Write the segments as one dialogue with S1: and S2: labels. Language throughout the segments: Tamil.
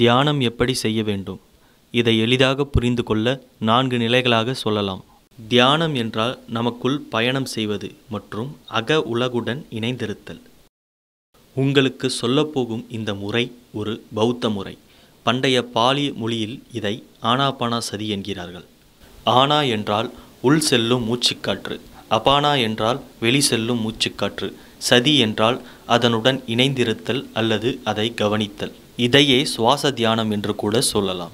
S1: தியானம் எப்படி செய்ய வேண்டும் இதை எளிதாக புரிந்து கொள்ள நான்கு நிலைகளாக சொல்லலாம் தியானம் என்றால் நமக்குள் பயணம் செய்வது மற்றும் அக உலகுடன் இணைந்திருத்தல் உங்களுக்கு சொல்லப்போகும் இந்த முறை ஒரு பௌத்த முறை பண்டைய பாலி மொழியில் இதை ஆனாபானா சதி என்கிறார்கள் ஆனா என்றால் உள் செல்லும் மூச்சுக்காற்று அபானா என்றால் வெளி செல்லும் மூச்சுக்காற்று சதி என்றால் அதனுடன் இணைந்திருத்தல் அல்லது அதை கவனித்தல் இதையே சுவாச தியானம் என்று கூட சொல்லலாம்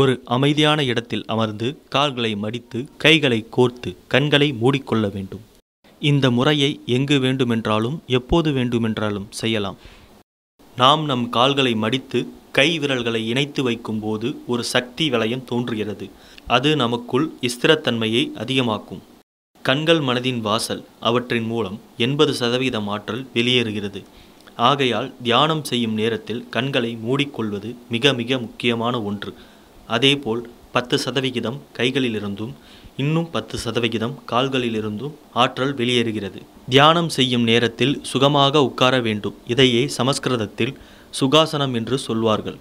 S1: ஒரு அமைதியான இடத்தில் அமர்ந்து கால்களை மடித்து கைகளை கோர்த்து கண்களை மூடிக்கொள்ள வேண்டும் இந்த முறையை எங்கு வேண்டுமென்றாலும் எப்போது வேண்டுமென்றாலும் செய்யலாம் நாம் நம் கால்களை மடித்து கை விரல்களை இணைத்து வைக்கும்போது ஒரு சக்தி வளையம் தோன்றுகிறது அது நமக்குள் ஸ்திரத்தன்மையை அதிகமாக்கும் கண்கள் மனதின் வாசல் அவற்றின் மூலம் எண்பது சதவீதம் ஆற்றல் வெளியேறுகிறது ஆகையால் தியானம் செய்யும் நேரத்தில் கண்களை மூடிக்கொள்வது மிக மிக முக்கியமான ஒன்று அதேபோல் பத்து சதவிகிதம் கைகளிலிருந்தும் இன்னும் பத்து சதவிகிதம் கால்களிலிருந்தும் ஆற்றல் வெளியேறுகிறது தியானம் செய்யும் நேரத்தில் சுகமாக உட்கார வேண்டும் இதையே சமஸ்கிருதத்தில் சுகாசனம் என்று சொல்வார்கள்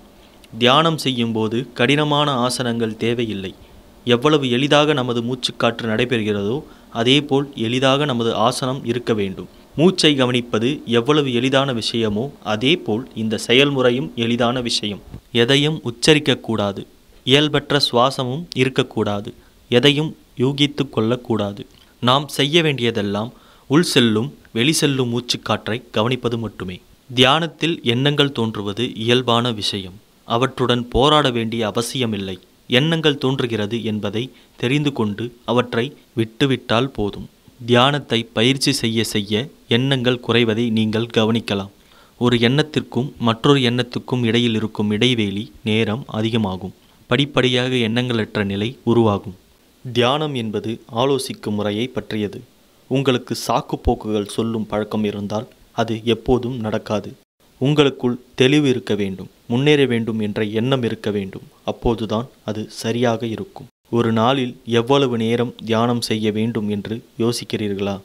S1: தியானம் செய்யும்போது கடினமான ஆசனங்கள் தேவையில்லை எவ்வளவு எளிதாக நமது மூச்சுக்காற்று நடைபெறுகிறதோ அதேபோல் எளிதாக நமது ஆசனம் இருக்க வேண்டும் மூச்சை கவனிப்பது எவ்வளவு எளிதான விஷயமோ அதேபோல் இந்த செயல்முறையும் எளிதான விஷயம் எதையும் உச்சரிக்கக்கூடாது இயல்பற்ற சுவாசமும் இருக்கக்கூடாது எதையும் யூகித்து கொள்ளக்கூடாது நாம் செய்ய வேண்டியதெல்லாம் உள் செல்லும் வெளி செல்லும் மூச்சுக்காற்றை கவனிப்பது மட்டுமே தியானத்தில் எண்ணங்கள் தோன்றுவது இயல்பான விஷயம் அவற்றுடன் போராட வேண்டிய அவசியமில்லை எண்ணங்கள் தோன்றுகிறது என்பதை தெரிந்து கொண்டு அவற்றை விட்டுவிட்டால் போதும் தியானத்தை பயிற்சி செய்ய செய்ய எண்ணங்கள் குறைவதை நீங்கள் கவனிக்கலாம் ஒரு எண்ணத்திற்கும் மற்றொரு எண்ணத்துக்கும் இடையில் இருக்கும் இடைவேளி நேரம் அதிகமாகும் படிப்படியாக எண்ணங்களற்ற நிலை உருவாகும் தியானம் என்பது ஆலோசிக்கும் முறையை பற்றியது உங்களுக்கு சாக்கு போக்குகள் சொல்லும் பழக்கம் இருந்தால் அது எப்போதும் நடக்காது உங்களுக்குள் தெளிவு இருக்க வேண்டும் முன்னேற வேண்டும் என்ற எண்ணம் இருக்க வேண்டும் அப்போதுதான் அது சரியாக இருக்கும் ஒரு நாளில் எவ்வளவு நேரம் தியானம் செய்ய வேண்டும் என்று யோசிக்கிறீர்களா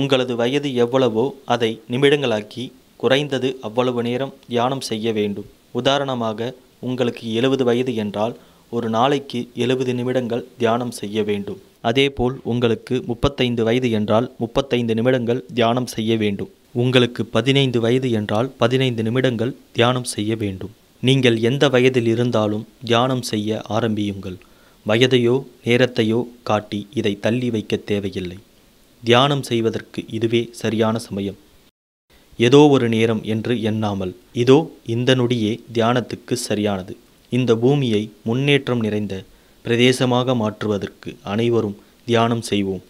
S1: உங்களது வயது எவ்வளவோ அதை நிமிடங்களாக்கி குறைந்தது அவ்வளவு நேரம் தியானம் செய்ய வேண்டும் உதாரணமாக உங்களுக்கு எழுபது வயது என்றால் ஒரு நாளைக்கு எழுபது நிமிடங்கள் தியானம் செய்ய வேண்டும் அதேபோல் உங்களுக்கு முப்பத்தைந்து வயது என்றால் முப்பத்தைந்து நிமிடங்கள் தியானம் செய்ய வேண்டும் உங்களுக்கு பதினைந்து வயது என்றால் பதினைந்து நிமிடங்கள் தியானம் செய்ய வேண்டும் நீங்கள் எந்த வயதில் இருந்தாலும் தியானம் செய்ய ஆரம்பியுங்கள் வயதையோ நேரத்தையோ காட்டி இதை தள்ளி வைக்க தேவையில்லை தியானம் செய்வதற்கு இதுவே சரியான சமயம் ஏதோ ஒரு நேரம் என்று எண்ணாமல் இதோ இந்த நொடியே தியானத்துக்கு சரியானது இந்த பூமியை முன்னேற்றம் நிறைந்த பிரதேசமாக மாற்றுவதற்கு அனைவரும் தியானம் செய்வோம்